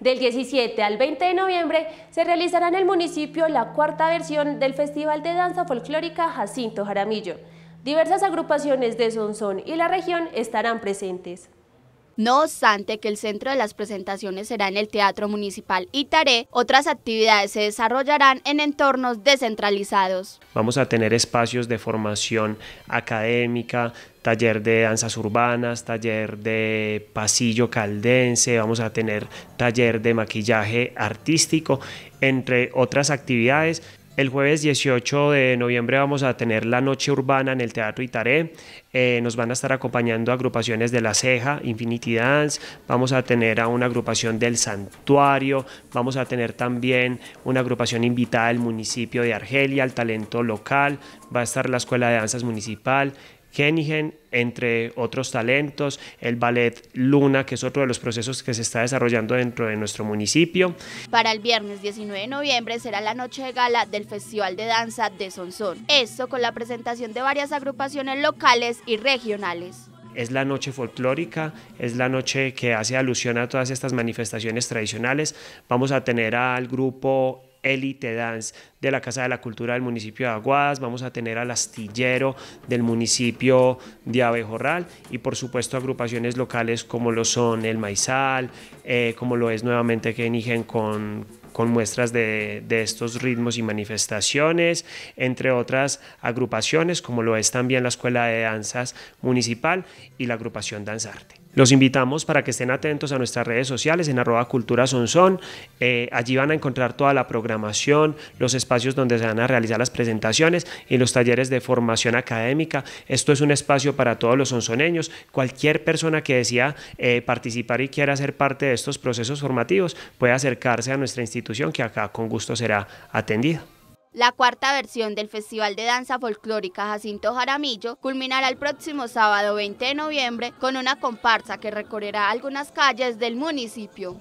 Del 17 al 20 de noviembre se realizará en el municipio la cuarta versión del Festival de Danza Folclórica Jacinto Jaramillo. Diversas agrupaciones de Zonzón y la región estarán presentes. No obstante que el centro de las presentaciones será en el Teatro Municipal Itaré, otras actividades se desarrollarán en entornos descentralizados. Vamos a tener espacios de formación académica, taller de danzas urbanas, taller de pasillo caldense, vamos a tener taller de maquillaje artístico, entre otras actividades el jueves 18 de noviembre vamos a tener la noche urbana en el Teatro Itaré. Eh, nos van a estar acompañando agrupaciones de La Ceja, Infinity Dance, vamos a tener a una agrupación del Santuario, vamos a tener también una agrupación invitada del municipio de Argelia, el talento local, va a estar la Escuela de Danzas Municipal, Genigen, entre otros talentos, el ballet Luna, que es otro de los procesos que se está desarrollando dentro de nuestro municipio. Para el viernes 19 de noviembre será la noche de gala del Festival de Danza de Sonsón. Esto con la presentación de varias agrupaciones locales y regionales es la noche folclórica, es la noche que hace alusión a todas estas manifestaciones tradicionales. Vamos a tener al grupo Elite Dance de la Casa de la Cultura del municipio de Aguadas, vamos a tener al astillero del municipio de Abejorral y por supuesto agrupaciones locales como lo son el Maizal, eh, como lo es nuevamente Kenigen con con muestras de, de, estos ritmos y manifestaciones, entre otras agrupaciones, como lo es también la Escuela de Danzas Municipal y la agrupación Danzarte. Los invitamos para que estén atentos a nuestras redes sociales en arroba cultura sonson. Eh, allí van a encontrar toda la programación, los espacios donde se van a realizar las presentaciones y los talleres de formación académica. Esto es un espacio para todos los sonsoneños. Cualquier persona que decida eh, participar y quiera ser parte de estos procesos formativos puede acercarse a nuestra institución que acá con gusto será atendida. La cuarta versión del Festival de Danza Folclórica Jacinto Jaramillo culminará el próximo sábado 20 de noviembre con una comparsa que recorrerá algunas calles del municipio.